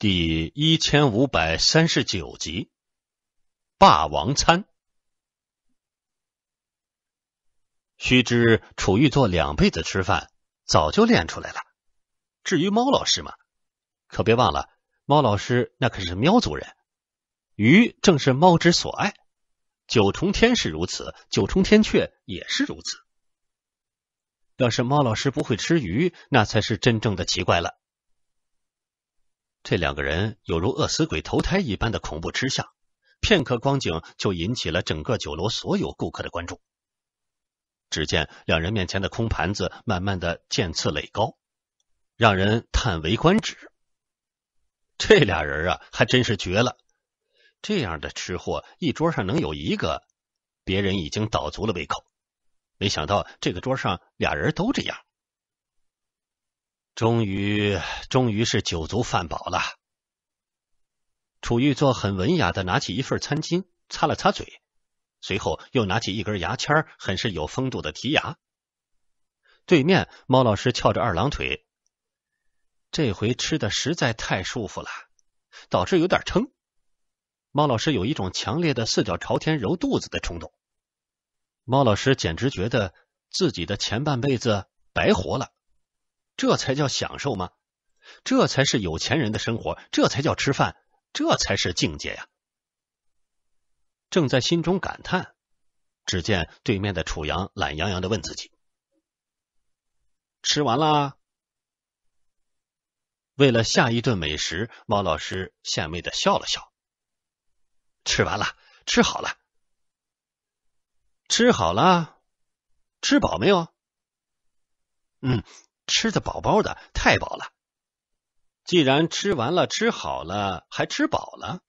第一千五百三十九集，《霸王餐》。须知楚玉做两辈子吃饭，早就练出来了。至于猫老师嘛，可别忘了，猫老师那可是喵族人，鱼正是猫之所爱。九重天是如此，九重天雀也是如此。要是猫老师不会吃鱼，那才是真正的奇怪了。这两个人有如饿死鬼投胎一般的恐怖吃相，片刻光景就引起了整个酒楼所有顾客的关注。只见两人面前的空盘子慢慢的渐次垒高，让人叹为观止。这俩人啊，还真是绝了！这样的吃货一桌上能有一个，别人已经倒足了胃口，没想到这个桌上俩人都这样。终于，终于是酒足饭饱了。楚玉座很文雅的拿起一份餐巾擦了擦嘴，随后又拿起一根牙签，很是有风度的剔牙。对面，猫老师翘着二郎腿，这回吃的实在太舒服了，导致有点撑。猫老师有一种强烈的四脚朝天揉肚子的冲动。猫老师简直觉得自己的前半辈子白活了。这才叫享受吗？这才是有钱人的生活，这才叫吃饭，这才是境界呀！正在心中感叹，只见对面的楚阳懒洋洋的问自己：“吃完了？”为了下一顿美食，猫老师献媚的笑了笑：“吃完了，吃好了，吃好了，吃饱没有？”“嗯。”吃的饱饱的，太饱了。既然吃完了，吃好了，还吃饱了，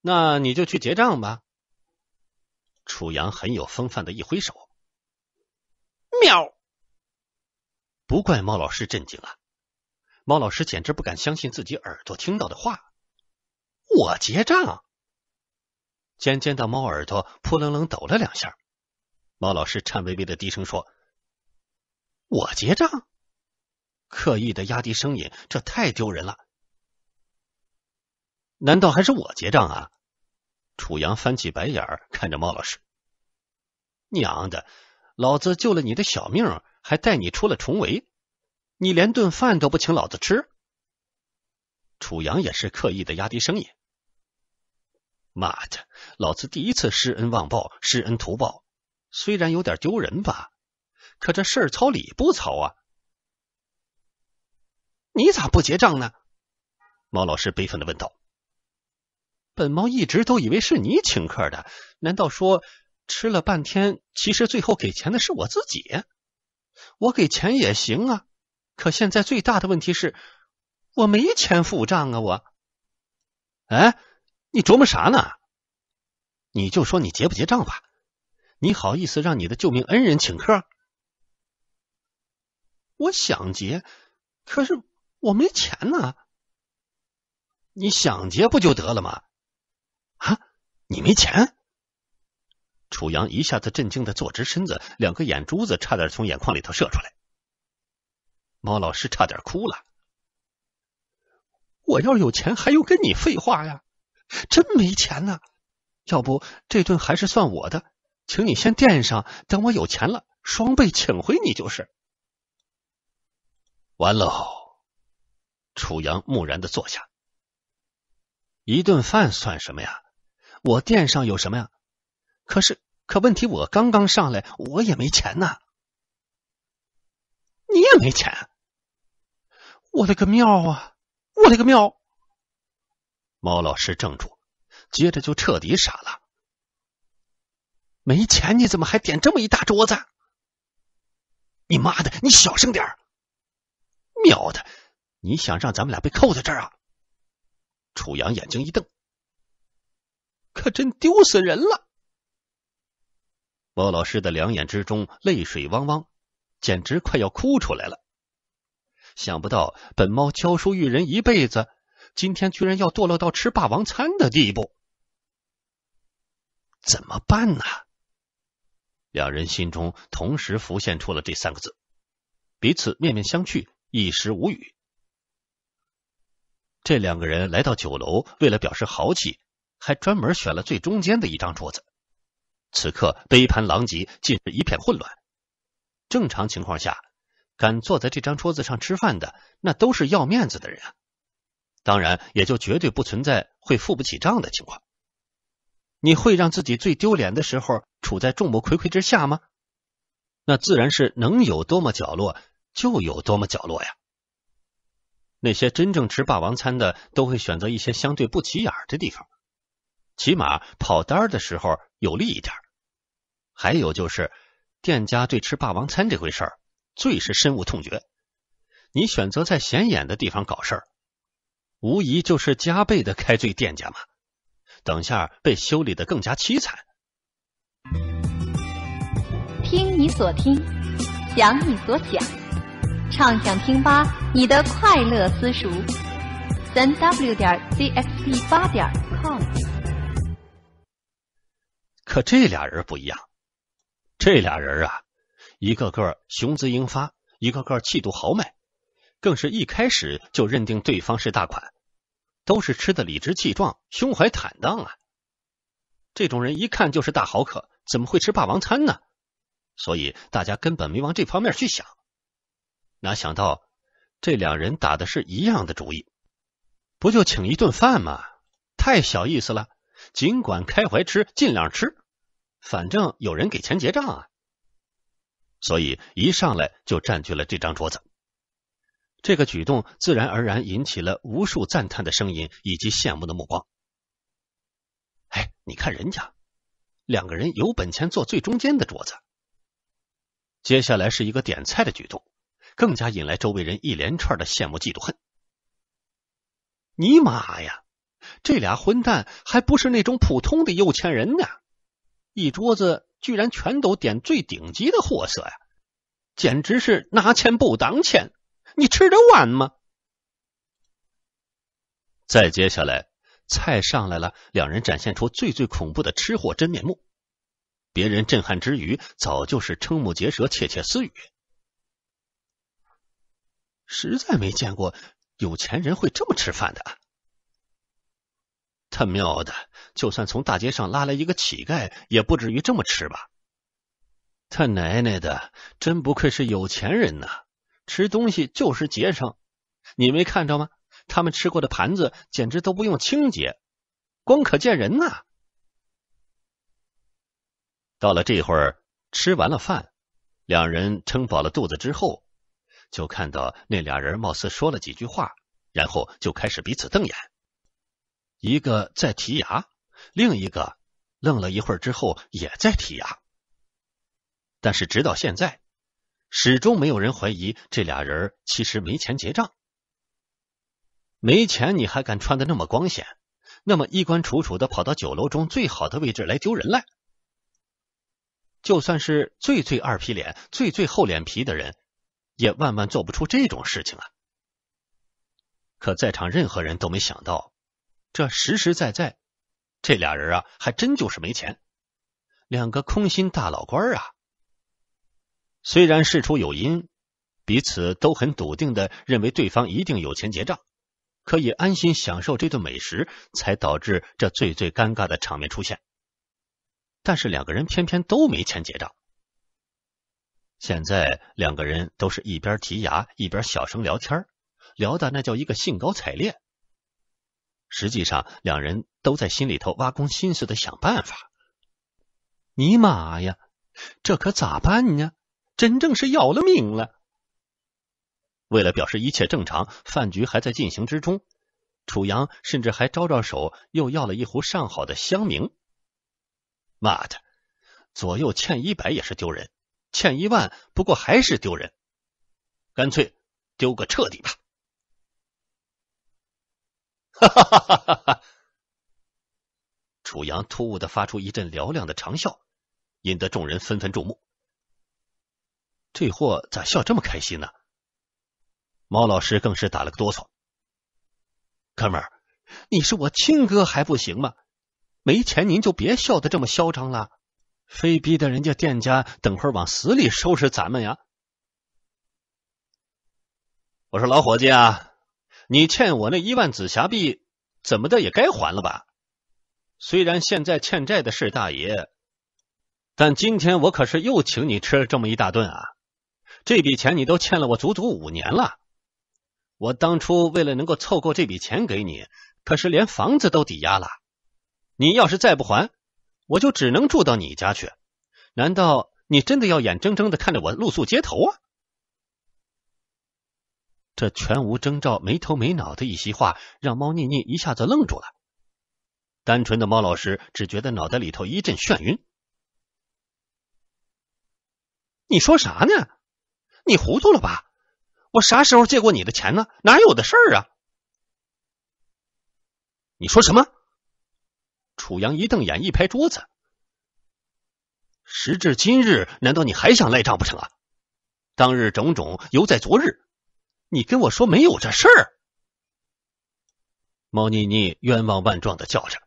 那你就去结账吧。楚阳很有风范的一挥手。喵！不怪猫老师震惊啊，猫老师简直不敢相信自己耳朵听到的话。我结账？尖尖的猫耳朵扑棱棱抖了两下，猫老师颤巍巍的低声说：“我结账。”刻意的压低声音，这太丢人了。难道还是我结账啊？楚阳翻起白眼儿看着猫老师，娘的，老子救了你的小命，还带你出了重围，你连顿饭都不请老子吃？楚阳也是刻意的压低声音，妈的，老子第一次施恩忘报，施恩图报，虽然有点丢人吧，可这事儿操理不操啊？你咋不结账呢？猫老师悲愤的问道：“本猫一直都以为是你请客的，难道说吃了半天，其实最后给钱的是我自己？我给钱也行啊，可现在最大的问题是，我没钱付账啊！我……哎，你琢磨啥呢？你就说你结不结账吧？你好意思让你的救命恩人请客？我想结，可是……”我没钱呢，你想结不就得了吗？啊，你没钱？楚阳一下子震惊的坐直身子，两个眼珠子差点从眼眶里头射出来。猫老师差点哭了。我要有钱还用跟你废话呀？真没钱呢，要不这顿还是算我的，请你先垫上，等我有钱了，双倍请回你就是。完喽。楚阳木然的坐下，一顿饭算什么呀？我店上有什么呀？可是，可问题我刚刚上来，我也没钱呐。你也没钱？我的个喵啊！我的个喵！猫老师怔住，接着就彻底傻了。没钱，你怎么还点这么一大桌子？你妈的！你小声点儿！喵的！你想让咱们俩被扣在这儿啊？楚阳眼睛一瞪，可真丢死人了！猫老师的两眼之中泪水汪汪，简直快要哭出来了。想不到本猫教书育人一辈子，今天居然要堕落到吃霸王餐的地步，怎么办呢？两人心中同时浮现出了这三个字，彼此面面相觑，一时无语。这两个人来到酒楼，为了表示豪气，还专门选了最中间的一张桌子。此刻，杯盘狼藉，尽是一片混乱。正常情况下，敢坐在这张桌子上吃饭的，那都是要面子的人啊。当然，也就绝对不存在会付不起账的情况。你会让自己最丢脸的时候处在众目睽睽之下吗？那自然是能有多么角落就有多么角落呀。那些真正吃霸王餐的，都会选择一些相对不起眼的地方，起码跑单儿的时候有利一点。还有就是，店家对吃霸王餐这回事儿最是深恶痛绝。你选择在显眼的地方搞事儿，无疑就是加倍的开罪店家嘛。等下被修理的更加凄惨。听你所听，想你所想。畅想听吧，你的快乐私塾，三 W 点 CXP 八点 COM。可这俩人不一样，这俩人啊，一个个雄姿英发，一个个气度豪迈，更是一开始就认定对方是大款，都是吃的理直气壮，胸怀坦荡啊。这种人一看就是大豪客，怎么会吃霸王餐呢？所以大家根本没往这方面去想。哪想到，这两人打的是一样的主意，不就请一顿饭吗？太小意思了，尽管开怀吃，尽量吃，反正有人给钱结账啊。所以一上来就占据了这张桌子，这个举动自然而然引起了无数赞叹的声音以及羡慕的目光。哎，你看人家，两个人有本钱坐最中间的桌子。接下来是一个点菜的举动。更加引来周围人一连串的羡慕、嫉妒、恨。尼玛呀，这俩混蛋还不是那种普通的有钱人呢？一桌子居然全都点最顶级的货色呀！简直是拿钱不当钱，你吃得完吗？再接下来，菜上来了，两人展现出最最恐怖的吃货真面目。别人震撼之余，早就是瞠目结舌、窃窃私语。实在没见过有钱人会这么吃饭的。他喵的，就算从大街上拉来一个乞丐，也不至于这么吃吧？他奶奶的，真不愧是有钱人呢，吃东西就是节省。你没看到吗？他们吃过的盘子简直都不用清洁，光可见人呐。到了这会儿，吃完了饭，两人撑饱了肚子之后。就看到那俩人貌似说了几句话，然后就开始彼此瞪眼，一个在剔牙，另一个愣了一会儿之后也在剔牙。但是直到现在，始终没有人怀疑这俩人其实没钱结账。没钱你还敢穿的那么光鲜，那么衣冠楚楚的跑到酒楼中最好的位置来丢人来？就算是最最二皮脸、最最厚脸皮的人。也万万做不出这种事情啊！可在场任何人都没想到，这实实在在，这俩人啊，还真就是没钱，两个空心大老官啊。虽然事出有因，彼此都很笃定的认为对方一定有钱结账，可以安心享受这顿美食，才导致这最最尴尬的场面出现。但是两个人偏偏都没钱结账。现在两个人都是一边剔牙一边小声聊天，聊的那叫一个兴高采烈。实际上，两人都在心里头挖空心思的想办法。尼玛呀，这可咋办呢？真正是要了命了！为了表示一切正常，饭局还在进行之中，楚阳甚至还招招手，又要了一壶上好的香茗。妈的，左右欠一百也是丢人。欠一万，不过还是丢人，干脆丢个彻底吧！哈哈哈哈哈！哈楚阳突兀的发出一阵嘹亮的长笑，引得众人纷纷注目。这货咋笑这么开心呢？毛老师更是打了个哆嗦。哥们儿，你是我亲哥还不行吗？没钱您就别笑得这么嚣张了。非逼得人家店家等会儿往死里收拾咱们呀！我说老伙计啊，你欠我那一万紫霞币，怎么的也该还了吧？虽然现在欠债的是大爷，但今天我可是又请你吃了这么一大顿啊！这笔钱你都欠了我足足五年了，我当初为了能够凑够这笔钱给你，可是连房子都抵押了。你要是再不还，我就只能住到你家去，难道你真的要眼睁睁的看着我露宿街头啊？这全无征兆、没头没脑的一席话，让猫腻腻一下子愣住了。单纯的猫老师只觉得脑袋里头一阵眩晕。你说啥呢？你糊涂了吧？我啥时候借过你的钱呢？哪有的事儿啊？你说什么？楚阳一瞪眼，一拍桌子。时至今日，难道你还想赖账不成啊？当日种种犹在昨日，你跟我说没有这事儿！猫妮妮冤枉万状的叫着：“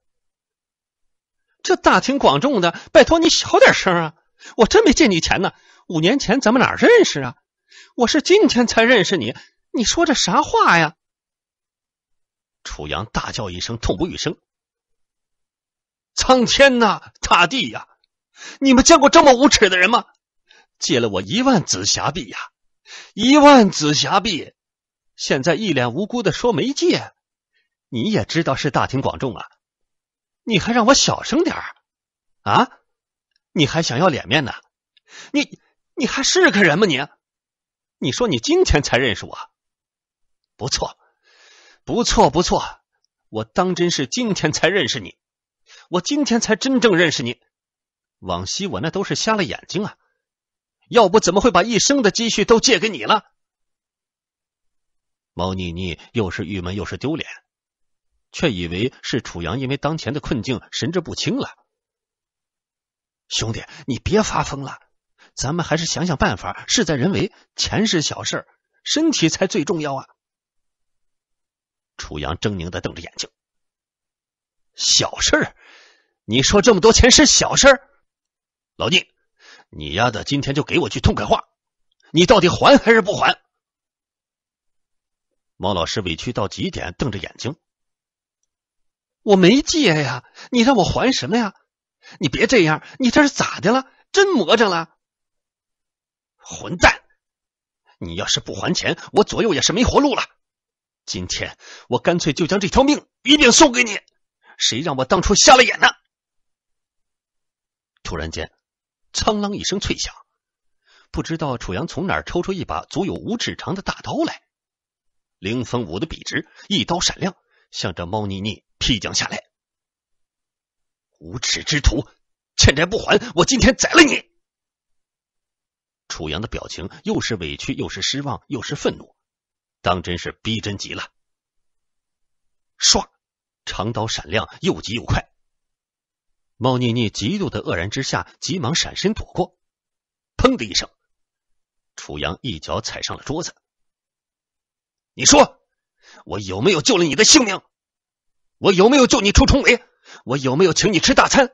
这大庭广众的，拜托你小点声啊！我真没借你钱呢。五年前咱们哪认识啊？我是今天才认识你，你说这啥话呀？”楚阳大叫一声，痛不欲生。苍天呐，大地呀，你们见过这么无耻的人吗？借了我一万紫霞币呀，一万紫霞币，现在一脸无辜的说没借，你也知道是大庭广众啊，你还让我小声点啊？你还想要脸面呢？你你还是个人吗？你，你说你今天才认识我？不错，不错，不错，我当真是今天才认识你。我今天才真正认识你，往昔我那都是瞎了眼睛啊！要不怎么会把一生的积蓄都借给你了？猫腻腻又是郁闷又是丢脸，却以为是楚阳因为当前的困境神志不清了。兄弟，你别发疯了，咱们还是想想办法，事在人为，钱是小事，身体才最重要啊！楚阳狰狞的瞪着眼睛，小事。你说这么多钱是小事，儿？老聂，你丫的今天就给我句痛快话，你到底还还是不还？毛老师委屈到极点，瞪着眼睛：“我没借呀，你让我还什么呀？你别这样，你这是咋的了？真魔怔了！混蛋，你要是不还钱，我左右也是没活路了。今天我干脆就将这条命一并送给你，谁让我当初瞎了眼呢？”突然间，苍啷一声脆响，不知道楚阳从哪儿抽出一把足有五尺长的大刀来，凌风舞的笔直，一刀闪亮，向着猫腻腻劈将下来。无耻之徒，欠债不还，我今天宰了你！楚阳的表情又是委屈，又是失望，又是愤怒，当真是逼真极了。唰，长刀闪亮，又急又快。猫腻腻极度的愕然之下，急忙闪身躲过。砰的一声，楚阳一脚踩上了桌子。你说，我有没有救了你的性命？我有没有救你出重围？我有没有请你吃大餐？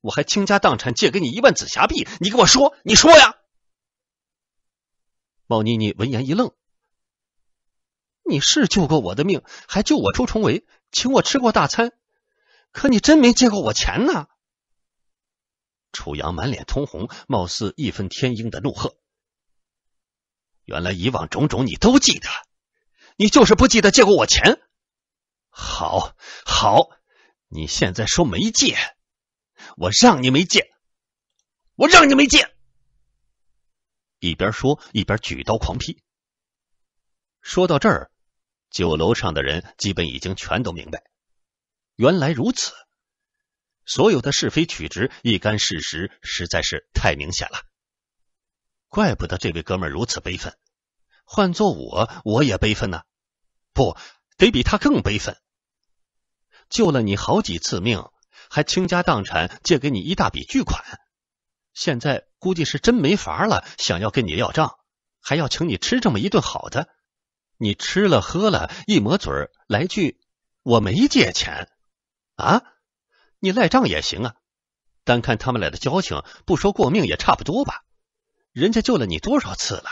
我还倾家荡产借给你一万紫霞币，你给我说，你说呀？猫腻腻闻言一愣：“你是救过我的命，还救我出重围，请我吃过大餐。”可你真没借过我钱呢！楚阳满脸通红，貌似义愤填膺的怒喝：“原来以往种种你都记得，你就是不记得借过我钱！好，好，你现在说没借，我让你没借，我让你没借！”一边说一边举刀狂劈。说到这儿，酒楼上的人基本已经全都明白。原来如此，所有的是非曲直，一干事实实在是太明显了。怪不得这位哥们如此悲愤，换做我，我也悲愤呐，不得比他更悲愤。救了你好几次命，还倾家荡产借给你一大笔巨款，现在估计是真没法了，想要跟你要账，还要请你吃这么一顿好的，你吃了喝了，一抹嘴来句：“我没借钱。”啊，你赖账也行啊！单看他们俩的交情，不说过命也差不多吧？人家救了你多少次了，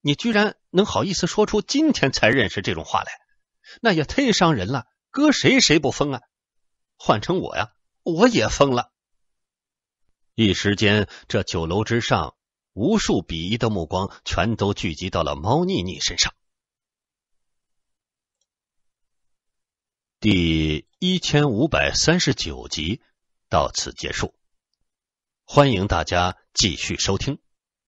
你居然能好意思说出今天才认识这种话来，那也忒伤人了，搁谁谁不疯啊？换成我呀，我也疯了。一时间，这酒楼之上，无数鄙夷的目光全都聚集到了猫腻腻身上。第一千五百三十九集到此结束，欢迎大家继续收听。